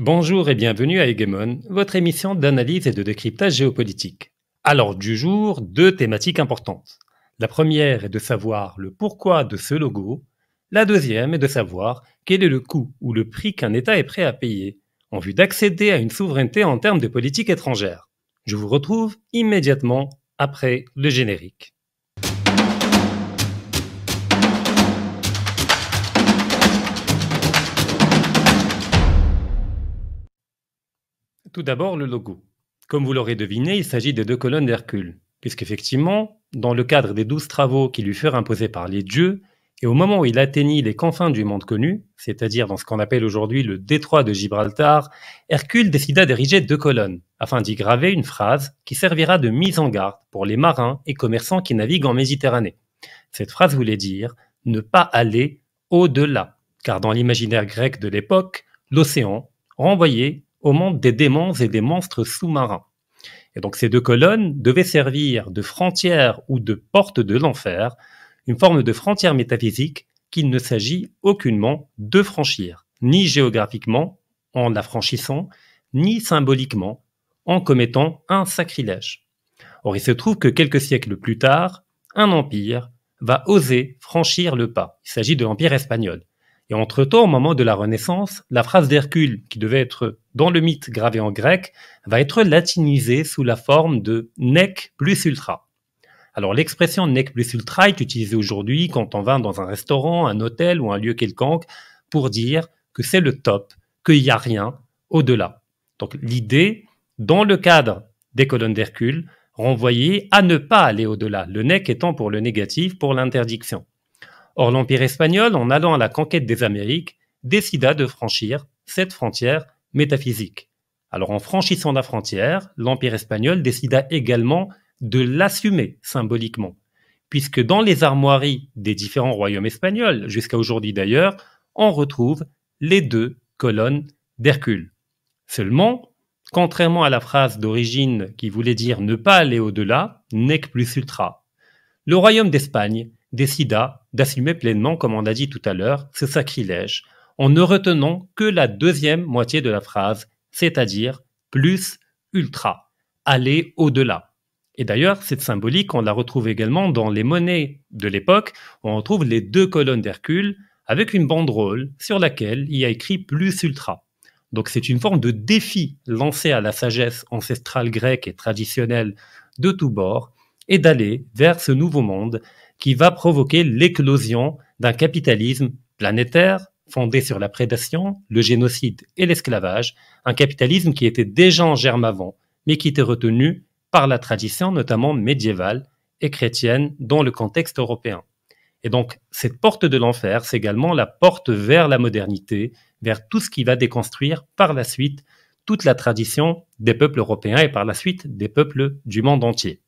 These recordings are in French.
Bonjour et bienvenue à Hegemon, votre émission d'analyse et de décryptage géopolitique. Alors du jour, deux thématiques importantes. La première est de savoir le pourquoi de ce logo. La deuxième est de savoir quel est le coût ou le prix qu'un État est prêt à payer en vue d'accéder à une souveraineté en termes de politique étrangère. Je vous retrouve immédiatement après le générique. Tout d'abord, le logo. Comme vous l'aurez deviné, il s'agit des deux colonnes d'Hercule, puisqu'effectivement, dans le cadre des douze travaux qui lui furent imposés par les dieux, et au moment où il atteignit les confins du monde connu, c'est-à-dire dans ce qu'on appelle aujourd'hui le détroit de Gibraltar, Hercule décida d'ériger deux colonnes, afin d'y graver une phrase qui servira de mise en garde pour les marins et commerçants qui naviguent en Méditerranée. Cette phrase voulait dire ne pas aller au-delà, car dans l'imaginaire grec de l'époque, l'océan renvoyait au monde des démons et des monstres sous-marins. Et donc ces deux colonnes devaient servir de frontière ou de porte de l'enfer, une forme de frontière métaphysique qu'il ne s'agit aucunement de franchir, ni géographiquement en la franchissant, ni symboliquement en commettant un sacrilège. Or, il se trouve que quelques siècles plus tard, un empire va oser franchir le pas. Il s'agit de l'empire espagnol. Et entre-temps, au moment de la Renaissance, la phrase d'Hercule, qui devait être dans le mythe gravé en grec, va être latinisée sous la forme de nec plus ultra. Alors l'expression nec plus ultra est utilisée aujourd'hui quand on va dans un restaurant, un hôtel ou un lieu quelconque pour dire que c'est le top, qu'il n'y a rien au-delà. Donc l'idée, dans le cadre des colonnes d'Hercule, renvoyée à ne pas aller au-delà, le nec étant pour le négatif, pour l'interdiction. Or, l'Empire espagnol, en allant à la conquête des Amériques, décida de franchir cette frontière métaphysique. Alors, en franchissant la frontière, l'Empire espagnol décida également de l'assumer symboliquement, puisque dans les armoiries des différents royaumes espagnols, jusqu'à aujourd'hui d'ailleurs, on retrouve les deux colonnes d'Hercule. Seulement, contrairement à la phrase d'origine qui voulait dire ne pas aller au-delà, nec plus ultra, le royaume d'Espagne décida d'assumer pleinement, comme on l'a dit tout à l'heure, ce sacrilège, en ne retenant que la deuxième moitié de la phrase, c'est-à-dire plus ultra, aller au-delà. Et d'ailleurs, cette symbolique, on la retrouve également dans les monnaies de l'époque, où on trouve les deux colonnes d'Hercule avec une banderole sur laquelle il y a écrit plus ultra. Donc c'est une forme de défi lancé à la sagesse ancestrale grecque et traditionnelle de tous bords, et d'aller vers ce nouveau monde qui va provoquer l'éclosion d'un capitalisme planétaire fondé sur la prédation, le génocide et l'esclavage, un capitalisme qui était déjà en germe avant, mais qui était retenu par la tradition notamment médiévale et chrétienne dans le contexte européen. Et donc, cette porte de l'enfer, c'est également la porte vers la modernité, vers tout ce qui va déconstruire par la suite toute la tradition des peuples européens et par la suite des peuples du monde entier.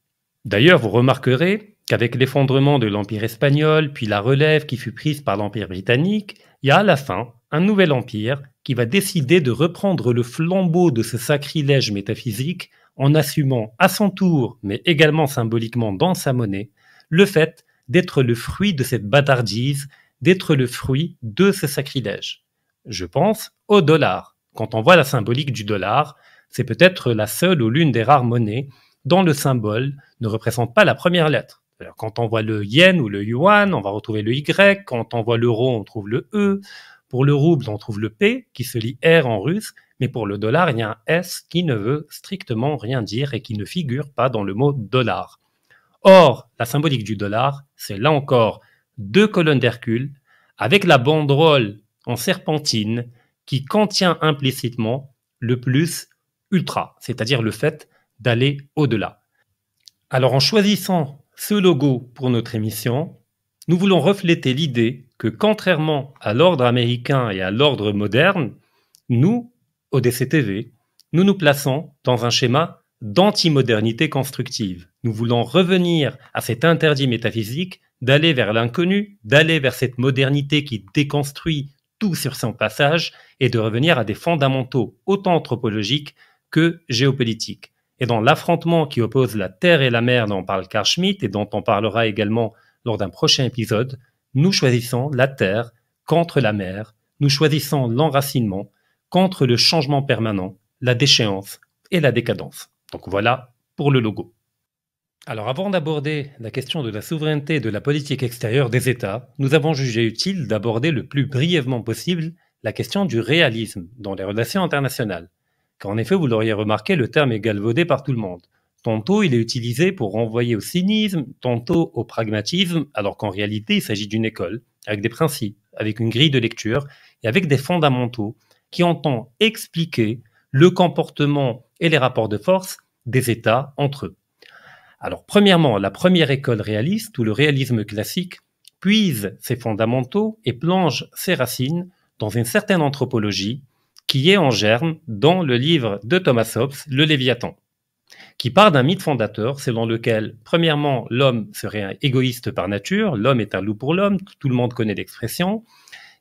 D'ailleurs, vous remarquerez qu'avec l'effondrement de l'Empire espagnol, puis la relève qui fut prise par l'Empire britannique, il y a à la fin un nouvel empire qui va décider de reprendre le flambeau de ce sacrilège métaphysique en assumant à son tour, mais également symboliquement dans sa monnaie, le fait d'être le fruit de cette bâtardise, d'être le fruit de ce sacrilège. Je pense au dollar. Quand on voit la symbolique du dollar, c'est peut-être la seule ou l'une des rares monnaies dont le symbole ne représente pas la première lettre quand on voit le yen ou le yuan, on va retrouver le Y. Quand on voit l'euro, on trouve le E. Pour le rouble, on trouve le P qui se lit R en russe. Mais pour le dollar, il y a un S qui ne veut strictement rien dire et qui ne figure pas dans le mot dollar. Or, la symbolique du dollar, c'est là encore deux colonnes d'Hercule avec la banderole en serpentine qui contient implicitement le plus ultra, c'est-à-dire le fait d'aller au-delà. Alors en choisissant ce logo pour notre émission, nous voulons refléter l'idée que contrairement à l'ordre américain et à l'ordre moderne, nous, au DCTV, nous nous plaçons dans un schéma d'antimodernité constructive. Nous voulons revenir à cet interdit métaphysique d'aller vers l'inconnu, d'aller vers cette modernité qui déconstruit tout sur son passage et de revenir à des fondamentaux autant anthropologiques que géopolitiques. Et dans l'affrontement qui oppose la terre et la mer dont parle Carl Schmitt et dont on parlera également lors d'un prochain épisode, nous choisissons la terre contre la mer, nous choisissons l'enracinement contre le changement permanent, la déchéance et la décadence. Donc voilà pour le logo. Alors avant d'aborder la question de la souveraineté et de la politique extérieure des États, nous avons jugé utile d'aborder le plus brièvement possible la question du réalisme dans les relations internationales en effet, vous l'auriez remarqué, le terme est galvaudé par tout le monde. Tantôt, il est utilisé pour renvoyer au cynisme, tantôt au pragmatisme, alors qu'en réalité, il s'agit d'une école, avec des principes, avec une grille de lecture et avec des fondamentaux qui entend expliquer le comportement et les rapports de force des États entre eux. Alors, premièrement, la première école réaliste, ou le réalisme classique, puise ses fondamentaux et plonge ses racines dans une certaine anthropologie qui est en germe dans le livre de Thomas Hobbes, Le Léviathan, qui part d'un mythe fondateur selon lequel, premièrement, l'homme serait un égoïste par nature, l'homme est un loup pour l'homme, tout le monde connaît l'expression,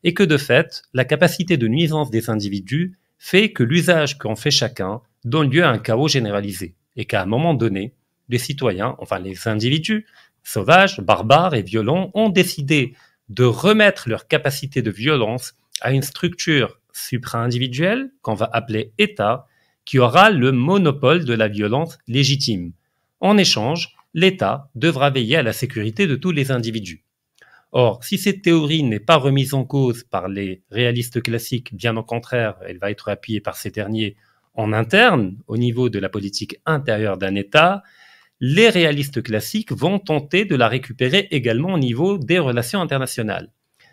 et que de fait, la capacité de nuisance des individus fait que l'usage qu'en fait chacun donne lieu à un chaos généralisé, et qu'à un moment donné, les citoyens, enfin les individus, sauvages, barbares et violents, ont décidé de remettre leur capacité de violence à une structure supra-individuel, qu'on va appeler État, qui aura le monopole de la violence légitime. En échange, l'État devra veiller à la sécurité de tous les individus. Or, si cette théorie n'est pas remise en cause par les réalistes classiques, bien au contraire, elle va être appuyée par ces derniers en interne, au niveau de la politique intérieure d'un État, les réalistes classiques vont tenter de la récupérer également au niveau des relations internationales.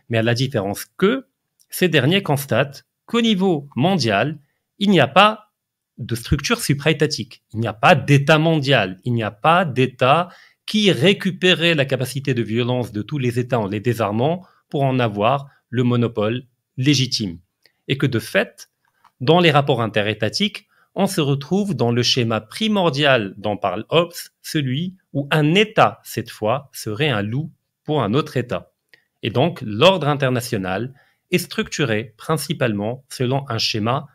Mais à la différence que, ces derniers constatent qu'au niveau mondial, il n'y a pas de structure supraétatique, il n'y a pas d'État mondial, il n'y a pas d'État qui récupérait la capacité de violence de tous les États en les désarmant pour en avoir le monopole légitime. Et que de fait, dans les rapports interétatiques, on se retrouve dans le schéma primordial dont parle Hobbes, celui où un État, cette fois, serait un loup pour un autre État. Et donc, l'ordre international est structuré principalement selon un schéma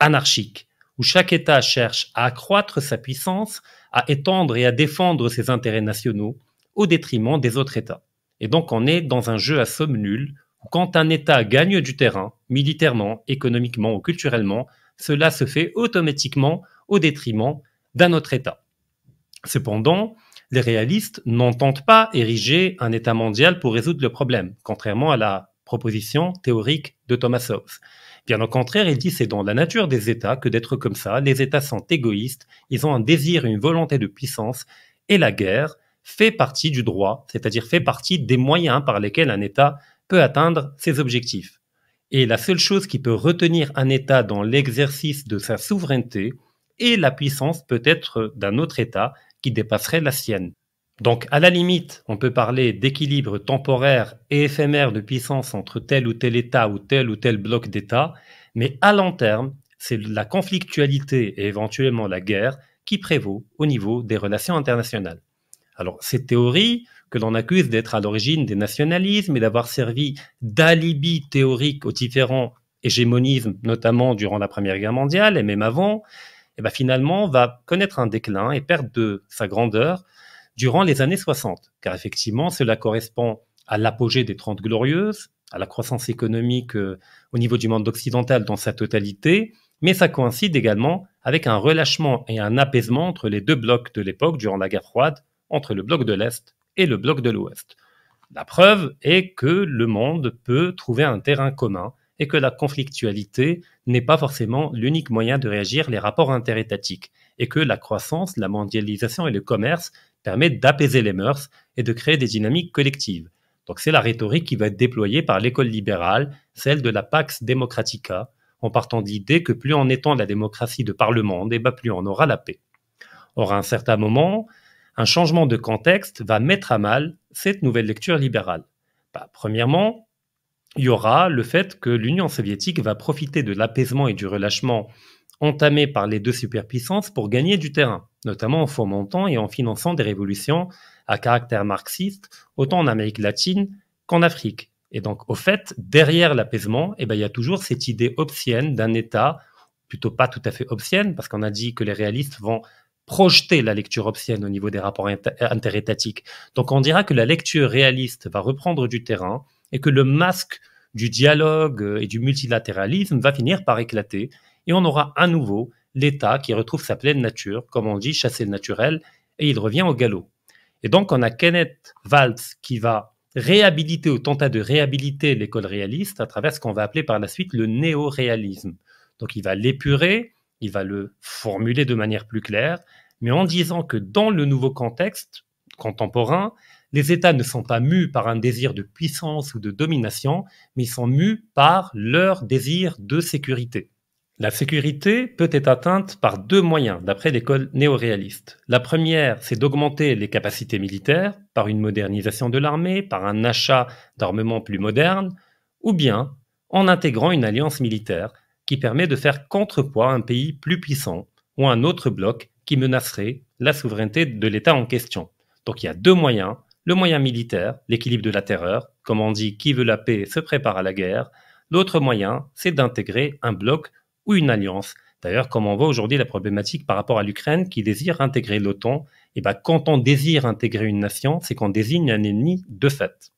anarchique, où chaque État cherche à accroître sa puissance, à étendre et à défendre ses intérêts nationaux au détriment des autres États. Et donc on est dans un jeu à somme nulle, où quand un État gagne du terrain, militairement, économiquement ou culturellement, cela se fait automatiquement au détriment d'un autre État. Cependant, les réalistes n'entendent pas ériger un État mondial pour résoudre le problème, contrairement à la proposition théorique de Thomas Hobbes. Bien au contraire, il dit c'est dans la nature des États que d'être comme ça. Les États sont égoïstes, ils ont un désir et une volonté de puissance, et la guerre fait partie du droit, c'est-à-dire fait partie des moyens par lesquels un État peut atteindre ses objectifs. Et la seule chose qui peut retenir un État dans l'exercice de sa souveraineté est la puissance peut-être d'un autre État qui dépasserait la sienne. Donc, à la limite, on peut parler d'équilibre temporaire et éphémère de puissance entre tel ou tel État ou tel ou tel bloc d'État, mais à long terme, c'est la conflictualité et éventuellement la guerre qui prévaut au niveau des relations internationales. Alors, cette théorie que l'on accuse d'être à l'origine des nationalismes et d'avoir servi d'alibi théorique aux différents hégémonismes, notamment durant la Première Guerre mondiale et même avant, eh bien, finalement va connaître un déclin et perdre de sa grandeur durant les années 60, car effectivement, cela correspond à l'apogée des Trente Glorieuses, à la croissance économique euh, au niveau du monde occidental dans sa totalité, mais ça coïncide également avec un relâchement et un apaisement entre les deux blocs de l'époque durant la guerre froide, entre le bloc de l'Est et le bloc de l'Ouest. La preuve est que le monde peut trouver un terrain commun et que la conflictualité n'est pas forcément l'unique moyen de réagir les rapports interétatiques, et que la croissance, la mondialisation et le commerce permet d'apaiser les mœurs et de créer des dynamiques collectives. Donc c'est la rhétorique qui va être déployée par l'école libérale, celle de la Pax Democratica, en partant de l'idée que plus on étend la démocratie de par le monde, eh ben, plus on aura la paix. Or, à un certain moment, un changement de contexte va mettre à mal cette nouvelle lecture libérale. Bah, premièrement, il y aura le fait que l'Union soviétique va profiter de l'apaisement et du relâchement entamés par les deux superpuissances pour gagner du terrain notamment en fomentant et en finançant des révolutions à caractère marxiste, autant en Amérique latine qu'en Afrique. Et donc, au fait, derrière l'apaisement, eh ben, il y a toujours cette idée obsienne d'un État, plutôt pas tout à fait obsienne parce qu'on a dit que les réalistes vont projeter la lecture obsienne au niveau des rapports interétatiques. Donc, on dira que la lecture réaliste va reprendre du terrain et que le masque du dialogue et du multilatéralisme va finir par éclater. Et on aura à nouveau l'État qui retrouve sa pleine nature, comme on dit, chasser le naturel, et il revient au galop. Et donc, on a Kenneth Waltz qui va réhabiliter ou tenter de réhabiliter l'école réaliste à travers ce qu'on va appeler par la suite le néo-réalisme. Donc, il va l'épurer, il va le formuler de manière plus claire, mais en disant que dans le nouveau contexte contemporain, les États ne sont pas mus par un désir de puissance ou de domination, mais ils sont mus par leur désir de sécurité. La sécurité peut être atteinte par deux moyens, d'après l'école néoréaliste. La première, c'est d'augmenter les capacités militaires par une modernisation de l'armée, par un achat d'armements plus modernes, ou bien en intégrant une alliance militaire qui permet de faire contrepoids à un pays plus puissant ou un autre bloc qui menacerait la souveraineté de l'État en question. Donc il y a deux moyens, le moyen militaire, l'équilibre de la terreur, comme on dit qui veut la paix se prépare à la guerre, l'autre moyen, c'est d'intégrer un bloc ou une alliance. D'ailleurs, comme on voit aujourd'hui la problématique par rapport à l'Ukraine qui désire intégrer l'OTAN, et eh bien quand on désire intégrer une nation, c'est qu'on désigne un ennemi de fait.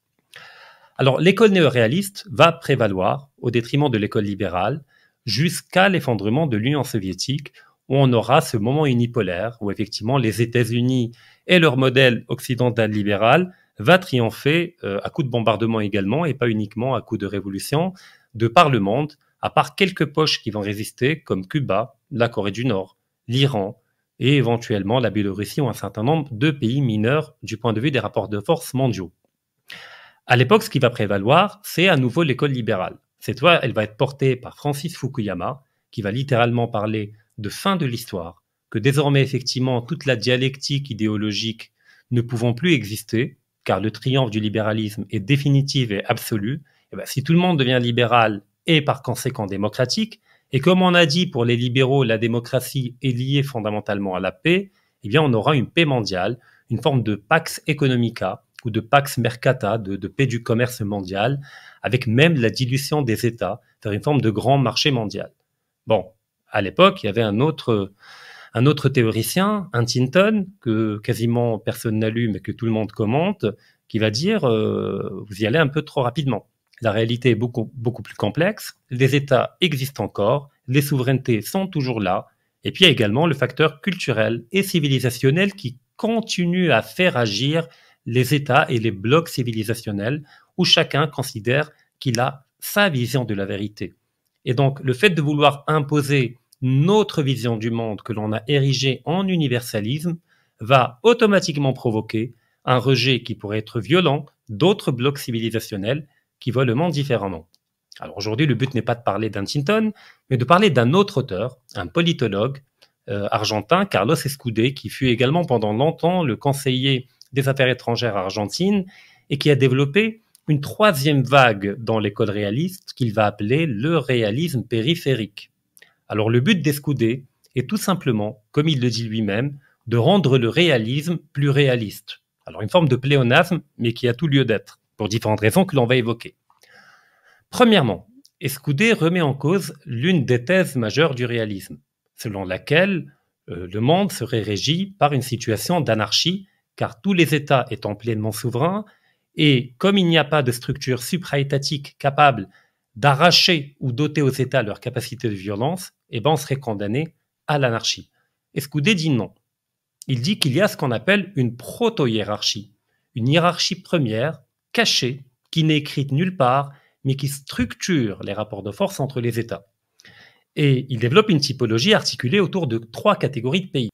Alors l'école néoréaliste va prévaloir au détriment de l'école libérale jusqu'à l'effondrement de l'Union soviétique où on aura ce moment unipolaire où effectivement les États-Unis et leur modèle occidental libéral va triompher euh, à coup de bombardement également et pas uniquement à coup de révolution de par le monde à part quelques poches qui vont résister, comme Cuba, la Corée du Nord, l'Iran et éventuellement la Biélorussie ou un certain nombre de pays mineurs du point de vue des rapports de force mondiaux. À l'époque, ce qui va prévaloir, c'est à nouveau l'école libérale. Cette fois, elle va être portée par Francis Fukuyama, qui va littéralement parler de fin de l'histoire, que désormais, effectivement, toute la dialectique idéologique ne pouvant plus exister, car le triomphe du libéralisme est définitif et absolu, et eh ben, si tout le monde devient libéral et par conséquent démocratique. Et comme on a dit pour les libéraux, la démocratie est liée fondamentalement à la paix, eh bien on aura une paix mondiale, une forme de pax economica ou de pax mercata, de, paix du commerce mondial, avec même la dilution des États vers une forme de grand marché mondial. Bon, à l'époque, il y avait un autre, un autre théoricien, Huntington, que quasiment personne n'allume, lu mais que tout le monde commente, qui va dire euh, vous y allez un peu trop rapidement. La réalité est beaucoup, beaucoup plus complexe, les États existent encore, les souverainetés sont toujours là, et puis il y a également le facteur culturel et civilisationnel qui continue à faire agir les États et les blocs civilisationnels où chacun considère qu'il a sa vision de la vérité. Et donc le fait de vouloir imposer notre vision du monde que l'on a érigée en universalisme va automatiquement provoquer un rejet qui pourrait être violent d'autres blocs civilisationnels qui voit le monde différemment. Alors aujourd'hui, le but n'est pas de parler d'Huntington, mais de parler d'un autre auteur, un politologue euh, argentin, Carlos Escudé, qui fut également pendant longtemps le conseiller des affaires étrangères argentines et qui a développé une troisième vague dans l'école réaliste qu'il va appeler le réalisme périphérique. Alors le but d'Escudé est tout simplement, comme il le dit lui-même, de rendre le réalisme plus réaliste. Alors une forme de pléonasme, mais qui a tout lieu d'être pour différentes raisons que l'on va évoquer. Premièrement, Escoudé remet en cause l'une des thèses majeures du réalisme, selon laquelle euh, le monde serait régi par une situation d'anarchie, car tous les États étant pleinement souverains, et comme il n'y a pas de structure supra-étatique capable d'arracher ou d'ôter aux États leur capacité de violence, eh ben on serait condamné à l'anarchie. Escoudé dit non. Il dit qu'il y a ce qu'on appelle une proto-hiérarchie, une hiérarchie première caché qui n'est écrite nulle part, mais qui structure les rapports de force entre les États. Et il développe une typologie articulée autour de trois catégories de pays.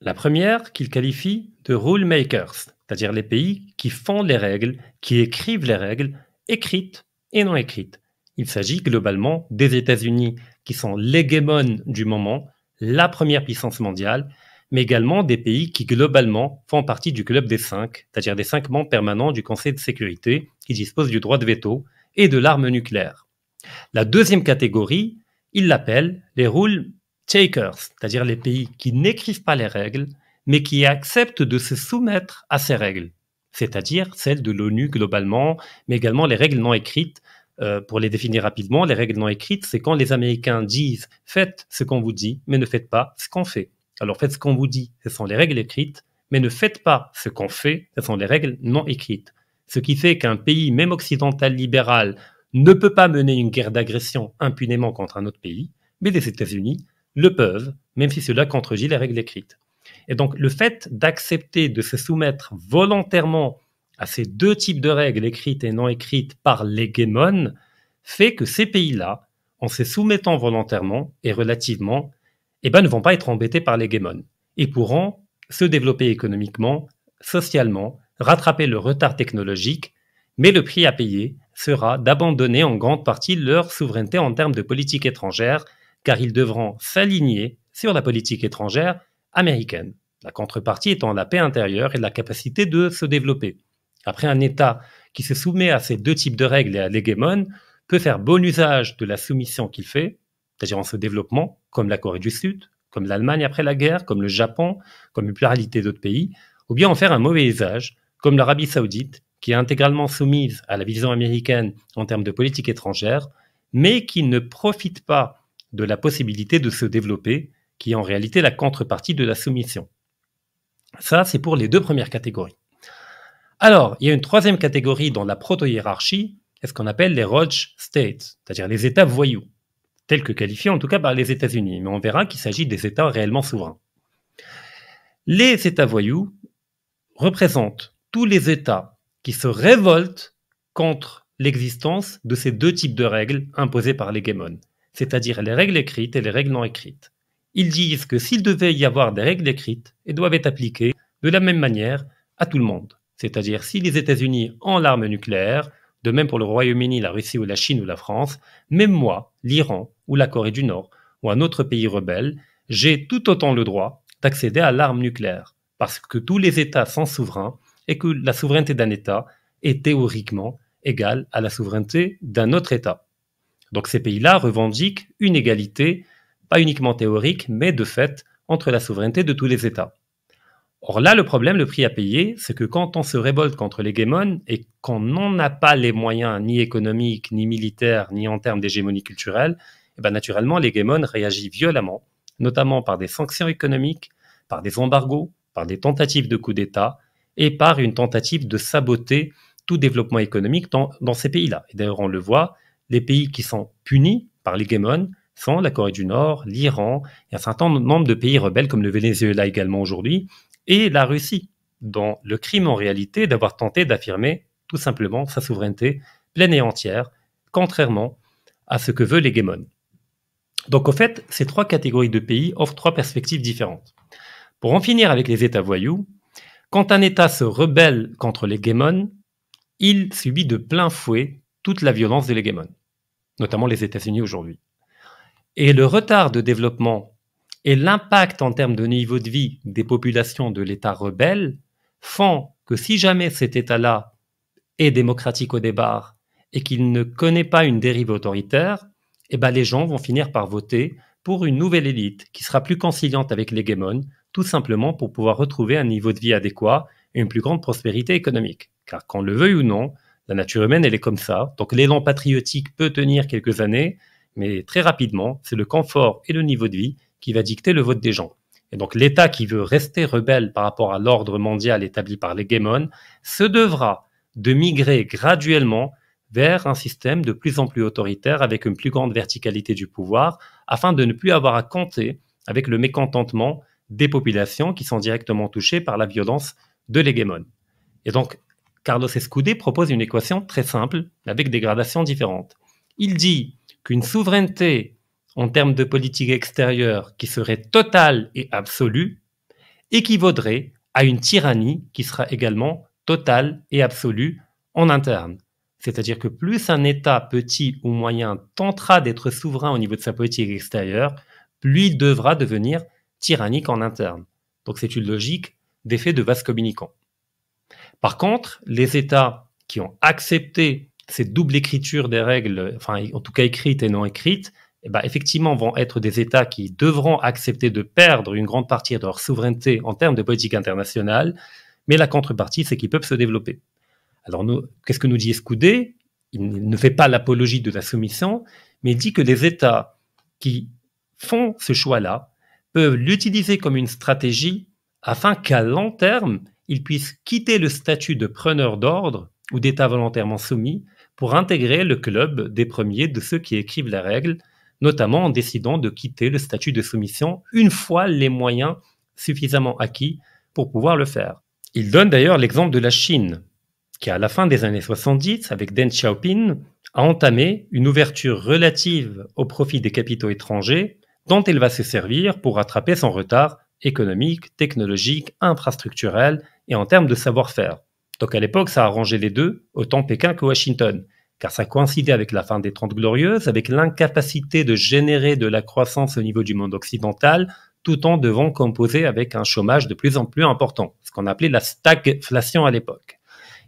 La première, qu'il qualifie de rule makers, c'est-à-dire les pays qui font les règles, qui écrivent les règles, écrites et non écrites. Il s'agit globalement des États-Unis, qui sont l'hégémon du moment, la première puissance mondiale, mais également des pays qui globalement font partie du club des cinq, c'est-à-dire des cinq membres permanents du Conseil de sécurité qui disposent du droit de veto et de l'arme nucléaire. La deuxième catégorie, ils l'appellent les rule takers, c'est-à-dire les pays qui n'écrivent pas les règles, mais qui acceptent de se soumettre à ces règles, c'est-à-dire celles de l'ONU globalement, mais également les règles non écrites. Euh, pour les définir rapidement, les règles non écrites, c'est quand les Américains disent faites ce qu'on vous dit, mais ne faites pas ce qu'on fait. Alors faites ce qu'on vous dit, ce sont les règles écrites, mais ne faites pas ce qu'on fait, ce sont les règles non écrites. Ce qui fait qu'un pays, même occidental libéral, ne peut pas mener une guerre d'agression impunément contre un autre pays, mais les États-Unis le peuvent, même si cela contredit les règles écrites. Et donc le fait d'accepter de se soumettre volontairement à ces deux types de règles écrites et non écrites par l'hégémone fait que ces pays-là, en se soumettant volontairement et relativement, eh ben, ne vont pas être embêtés par les gémons et pourront se développer économiquement, socialement, rattraper le retard technologique, mais le prix à payer sera d'abandonner en grande partie leur souveraineté en termes de politique étrangère, car ils devront s'aligner sur la politique étrangère américaine, la contrepartie étant la paix intérieure et la capacité de se développer. Après, un État qui se soumet à ces deux types de règles et à l'hégémone peut faire bon usage de la soumission qu'il fait, c'est-à-dire en se développement, comme la Corée du Sud, comme l'Allemagne après la guerre, comme le Japon, comme une pluralité d'autres pays, ou bien en faire un mauvais usage, comme l'Arabie saoudite, qui est intégralement soumise à la vision américaine en termes de politique étrangère, mais qui ne profite pas de la possibilité de se développer, qui est en réalité la contrepartie de la soumission. Ça, c'est pour les deux premières catégories. Alors, il y a une troisième catégorie dans la proto-hiérarchie, ce qu'on appelle les Roach States, c'est-à-dire les États voyous tel que qualifié en tout cas par les États-Unis, mais on verra qu'il s'agit des États réellement souverains. Les États voyous représentent tous les États qui se révoltent contre l'existence de ces deux types de règles imposées par les Gémones, c'est-à-dire les règles écrites et les règles non écrites. Ils disent que s'il devait y avoir des règles écrites, elles doivent être appliquées de la même manière à tout le monde. C'est-à-dire si les États-Unis ont l'arme nucléaire, de même pour le Royaume-Uni, la Russie ou la Chine ou la France, même moi, l'Iran, ou la Corée du Nord ou un autre pays rebelle, j'ai tout autant le droit d'accéder à l'arme nucléaire, parce que tous les États sont souverains et que la souveraineté d'un État est théoriquement égale à la souveraineté d'un autre État. Donc ces pays-là revendiquent une égalité, pas uniquement théorique, mais de fait, entre la souveraineté de tous les États. Or là, le problème, le prix à payer, c'est que quand on se révolte contre l'hégémon et qu'on n'en a pas les moyens ni économiques, ni militaires, ni en termes d'hégémonie culturelle, eh ben, naturellement, les réagit violemment, notamment par des sanctions économiques, par des embargos, par des tentatives de coup d'État et par une tentative de saboter tout développement économique dans, ces pays-là. Et d'ailleurs, on le voit, les pays qui sont punis par les sont la Corée du Nord, l'Iran, et un certain nombre de pays rebelles comme le Venezuela également aujourd'hui, et la Russie, dont le crime en réalité d'avoir tenté d'affirmer tout simplement sa souveraineté pleine et entière, contrairement à ce que veulent les donc au fait, ces trois catégories de pays offrent trois perspectives différentes. Pour en finir avec les États voyous, quand un État se rebelle contre les Gémons, il subit de plein fouet toute la violence des l'hégémon, notamment les États-Unis aujourd'hui. Et le retard de développement et l'impact en termes de niveau de vie des populations de l'État rebelle font que si jamais cet État-là est démocratique au départ et qu'il ne connaît pas une dérive autoritaire, eh ben, les gens vont finir par voter pour une nouvelle élite qui sera plus conciliante avec les tout simplement pour pouvoir retrouver un niveau de vie adéquat et une plus grande prospérité économique. Car qu'on le veuille ou non, la nature humaine, elle est comme ça. Donc l'élan patriotique peut tenir quelques années, mais très rapidement, c'est le confort et le niveau de vie qui va dicter le vote des gens. Et donc l'État qui veut rester rebelle par rapport à l'ordre mondial établi par les se devra de migrer graduellement vers un système de plus en plus autoritaire avec une plus grande verticalité du pouvoir, afin de ne plus avoir à compter avec le mécontentement des populations qui sont directement touchées par la violence de l'hégémon. Et donc, Carlos Escudé propose une équation très simple, avec des gradations différentes. Il dit qu'une souveraineté en termes de politique extérieure qui serait totale et absolue équivaudrait à une tyrannie qui sera également totale et absolue en interne. C'est-à-dire que plus un État petit ou moyen tentera d'être souverain au niveau de sa politique extérieure, plus il devra devenir tyrannique en interne. Donc c'est une logique d'effet de vase communicant. Par contre, les États qui ont accepté cette double écriture des règles, enfin en tout cas écrites et non écrites, eh ben, effectivement vont être des États qui devront accepter de perdre une grande partie de leur souveraineté en termes de politique internationale, mais la contrepartie, c'est qu'ils peuvent se développer. Alors, qu'est-ce que nous dit Escoudé Il ne fait pas l'apologie de la soumission, mais dit que les États qui font ce choix-là peuvent l'utiliser comme une stratégie afin qu'à long terme, ils puissent quitter le statut de preneur d'ordre ou d'État volontairement soumis pour intégrer le club des premiers de ceux qui écrivent la règle, notamment en décidant de quitter le statut de soumission une fois les moyens suffisamment acquis pour pouvoir le faire. Il donne d'ailleurs l'exemple de la Chine, qui, à la fin des années 70, avec Deng Xiaoping, a entamé une ouverture relative au profit des capitaux étrangers dont elle va se servir pour rattraper son retard économique, technologique, infrastructurel et en termes de savoir-faire. Donc à l'époque, ça a arrangé les deux, autant Pékin que Washington, car ça coïncidait avec la fin des Trente Glorieuses, avec l'incapacité de générer de la croissance au niveau du monde occidental, tout en devant composer avec un chômage de plus en plus important, ce qu'on appelait la stagflation à l'époque.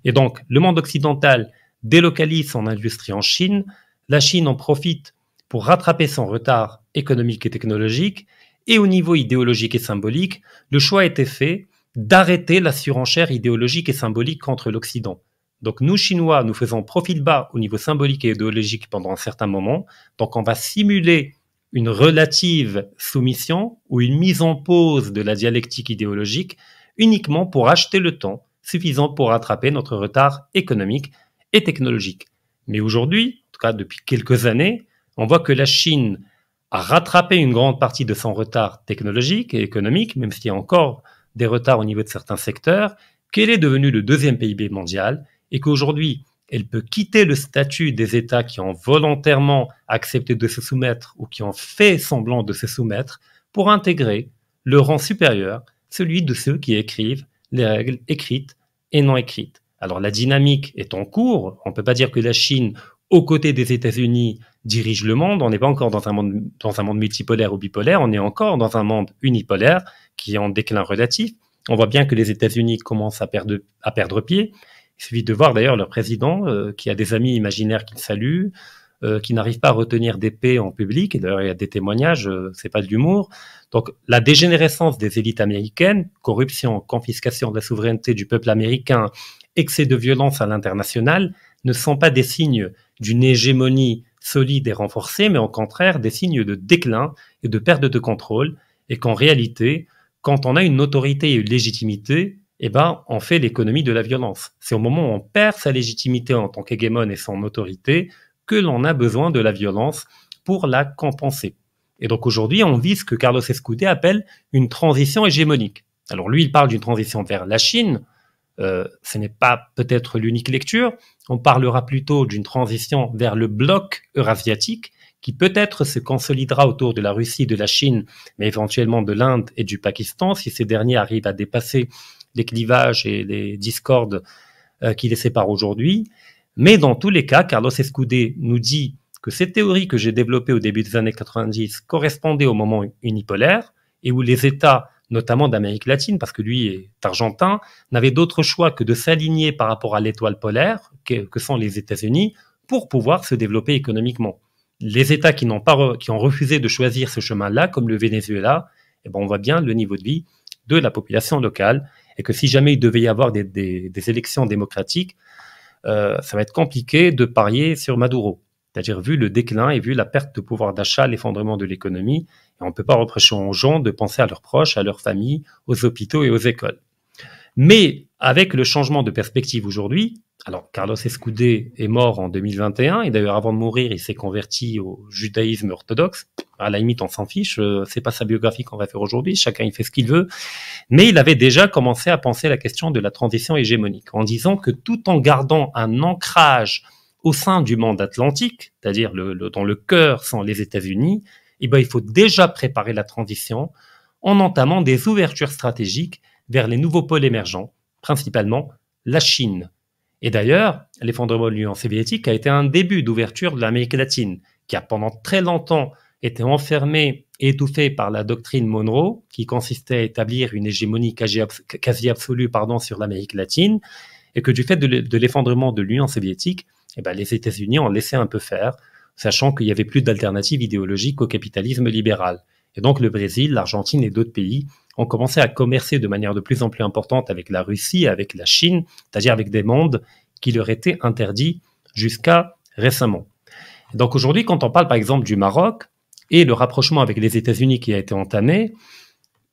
Et donc, le monde occidental délocalise son industrie en Chine, la Chine en profite pour rattraper son retard économique et technologique, et au niveau idéologique et symbolique, le choix a été fait d'arrêter la surenchère idéologique et symbolique contre l'Occident. Donc nous, Chinois, nous faisons profil bas au niveau symbolique et idéologique pendant un certain moment, donc on va simuler une relative soumission ou une mise en pause de la dialectique idéologique uniquement pour acheter le temps suffisant pour rattraper notre retard économique et technologique. Mais aujourd'hui, en tout cas depuis quelques années, on voit que la Chine a rattrapé une grande partie de son retard technologique et économique, même s'il y a encore des retards au niveau de certains secteurs, qu'elle est devenue le deuxième PIB mondial et qu'aujourd'hui, elle peut quitter le statut des États qui ont volontairement accepté de se soumettre ou qui ont fait semblant de se soumettre pour intégrer le rang supérieur, celui de ceux qui écrivent les règles écrites et non écrites. Alors la dynamique est en cours. On ne peut pas dire que la Chine, aux côtés des États-Unis, dirige le monde. On n'est pas encore dans un monde, dans un monde multipolaire ou bipolaire. On est encore dans un monde unipolaire qui est en déclin relatif. On voit bien que les États-Unis commencent à perdre, à perdre pied. Il suffit de voir d'ailleurs leur président euh, qui a des amis imaginaires qu'il salue, euh, qui n'arrivent pas à retenir des en public. Et d'ailleurs, il y a des témoignages, euh, c'est pas de l'humour. Donc, la dégénérescence des élites américaines, corruption, confiscation de la souveraineté du peuple américain, excès de violence à l'international, ne sont pas des signes d'une hégémonie solide et renforcée, mais au contraire des signes de déclin et de perte de contrôle. Et qu'en réalité, quand on a une autorité et une légitimité, eh ben, on fait l'économie de la violence. C'est au moment où on perd sa légitimité en tant qu'hégémon et son autorité que l'on a besoin de la violence pour la compenser. Et donc aujourd'hui, on vit ce que Carlos Escudé appelle une transition hégémonique. Alors lui, il parle d'une transition vers la Chine. Euh, ce n'est pas peut-être l'unique lecture. On parlera plutôt d'une transition vers le bloc eurasiatique qui peut-être se consolidera autour de la Russie, de la Chine, mais éventuellement de l'Inde et du Pakistan si ces derniers arrivent à dépasser les clivages et les discordes euh, qui les séparent aujourd'hui. Mais dans tous les cas, Carlos Escudé nous dit que cette théorie que j'ai développée au début des années 90 correspondait au moment unipolaire et où les États, notamment d'Amérique latine, parce que lui est argentin, n'avaient d'autre choix que de s'aligner par rapport à l'étoile polaire que, sont les États-Unis pour pouvoir se développer économiquement. Les États qui, n'ont pas, qui ont refusé de choisir ce chemin-là, comme le Venezuela, eh ben, on voit bien le niveau de vie de la population locale et que si jamais il devait y avoir des élections démocratiques, euh, ça va être compliqué de parier sur Maduro. C'est-à-dire vu le déclin et vu la perte de pouvoir d'achat, l'effondrement de l'économie, on ne peut pas reprocher aux gens de penser à leurs proches, à leurs familles, aux hôpitaux et aux écoles. Mais avec le changement de perspective aujourd'hui, alors, Carlos Escudé est mort en 2021, et d'ailleurs, avant de mourir, il s'est converti au judaïsme orthodoxe. À la limite, on s'en fiche, euh, c'est pas sa biographie qu'on va faire aujourd'hui, chacun il fait ce qu'il veut. Mais il avait déjà commencé à penser la question de la transition hégémonique, en disant que tout en gardant un ancrage au sein du monde atlantique, c'est-à-dire le, le, dans le cœur sans les États-Unis, eh ben, il faut déjà préparer la transition en entamant des ouvertures stratégiques vers les nouveaux pôles émergents, principalement la Chine et d'ailleurs, l'effondrement de l'Union soviétique a été un début d'ouverture de l'Amérique latine, qui a pendant très longtemps été enfermée et étouffée par la doctrine Monroe, qui consistait à établir une hégémonie quasi, absolue pardon, sur l'Amérique latine, et que du fait de l'effondrement de l'Union soviétique, eh ben, les États-Unis ont laissé un peu faire, sachant qu'il n'y avait plus d'alternative idéologique au capitalisme libéral. Et donc le Brésil, l'Argentine et d'autres pays ont commencé à commercer de manière de plus en plus importante avec la Russie, avec la Chine, c'est-à-dire avec des mondes qui leur étaient interdits jusqu'à récemment. Donc aujourd'hui, quand on parle par exemple du Maroc et le rapprochement avec les États-Unis qui a été entamé,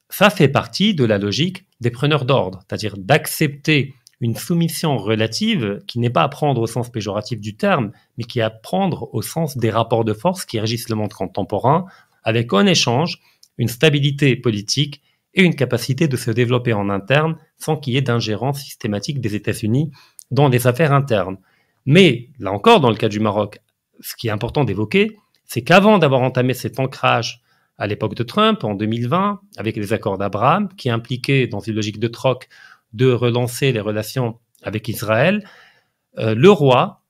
ça fait partie de la logique des preneurs d'ordre, c'est-à-dire d'accepter une soumission relative qui n'est pas à prendre au sens péjoratif du terme, mais qui est à prendre au sens des rapports de force qui régissent le monde contemporain, avec en échange une stabilité politique et une capacité de se développer en interne sans qu'il y ait d'ingérence systématique des États-Unis dans les affaires internes. Mais là encore, dans le cas du Maroc, ce qui est important d'évoquer, c'est qu'avant d'avoir entamé cet ancrage à l'époque de Trump, en 2020, avec les accords d'Abraham, qui impliquaient dans une logique de troc de relancer les relations avec Israël, euh, le roi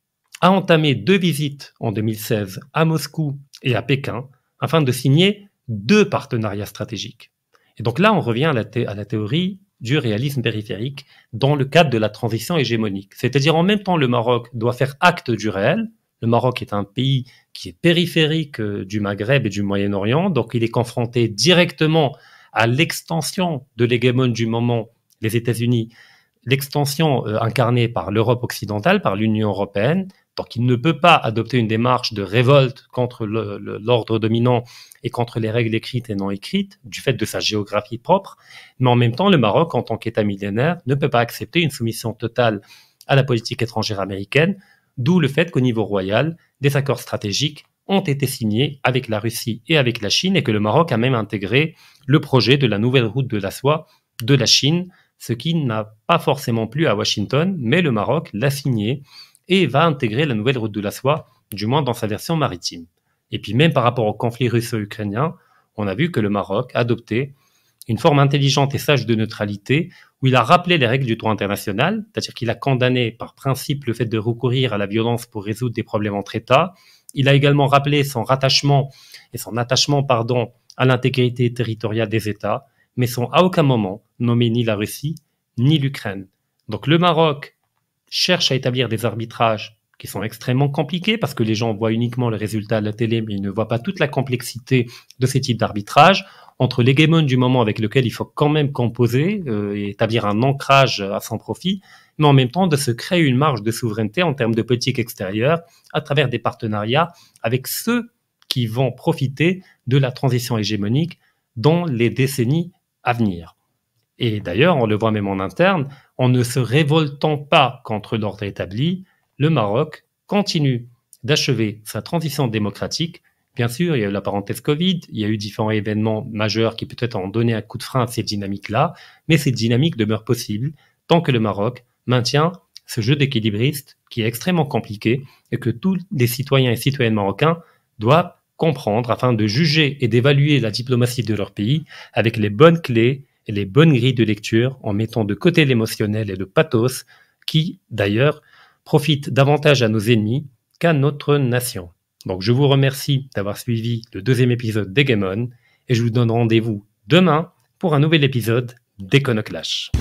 a entamé deux visites en 2016 à Moscou et à Pékin afin de signer deux partenariats stratégiques. Et donc là, on revient à la, théorie du réalisme périphérique dans le cadre de la transition hégémonique. C'est-à-dire en même temps, le Maroc doit faire acte du réel. Le Maroc est un pays qui est périphérique euh, du Maghreb et du Moyen-Orient, donc il est confronté directement à l'extension de l'hégémon du moment, les États-Unis, l'extension euh, incarnée par l'Europe occidentale, par l'Union européenne, donc il ne peut pas adopter une démarche de révolte contre l'ordre dominant et contre les règles écrites et non écrites, du fait de sa géographie propre, mais en même temps, le Maroc, en tant qu'État millénaire, ne peut pas accepter une soumission totale à la politique étrangère américaine, d'où le fait qu'au niveau royal, des accords stratégiques ont été signés avec la Russie et avec la Chine, et que le Maroc a même intégré le projet de la nouvelle route de la soie de la Chine, ce qui n'a pas forcément plu à Washington, mais le Maroc l'a signé et va intégrer la nouvelle route de la soie, du moins dans sa version maritime. Et puis même par rapport au conflit russo-ukrainien, on a vu que le Maroc a adopté une forme intelligente et sage de neutralité où il a rappelé les règles du droit international, c'est-à-dire qu'il a condamné par principe le fait de recourir à la violence pour résoudre des problèmes entre États. Il a également rappelé son rattachement et son attachement, pardon, à l'intégrité territoriale des États, mais sans à aucun moment nommer ni la Russie ni l'Ukraine. Donc le Maroc cherche à établir des arbitrages qui sont extrêmement compliqués parce que les gens voient uniquement le résultat de la télé, mais ils ne voient pas toute la complexité de ces types d'arbitrages entre l'hégémon du moment avec lequel il faut quand même composer euh, et établir un ancrage à son profit, mais en même temps de se créer une marge de souveraineté en termes de politique extérieure à travers des partenariats avec ceux qui vont profiter de la transition hégémonique dans les décennies à venir. Et d'ailleurs, on le voit même en interne, en ne se révoltant pas contre l'ordre établi, le Maroc continue d'achever sa transition démocratique. Bien sûr, il y a eu la parenthèse Covid, il y a eu différents événements majeurs qui peut-être ont donné un coup de frein à ces dynamiques-là, mais cette dynamique demeure possible tant que le Maroc maintient ce jeu d'équilibriste qui est extrêmement compliqué et que tous les citoyens et citoyennes marocains doivent comprendre afin de juger et d'évaluer la diplomatie de leur pays avec les bonnes clés les bonnes grilles de lecture en mettant de côté l'émotionnel et le pathos qui, d'ailleurs, profitent davantage à nos ennemis qu'à notre nation. Donc je vous remercie d'avoir suivi le deuxième épisode d'Egemon et je vous donne rendez-vous demain pour un nouvel épisode d'Econoclash.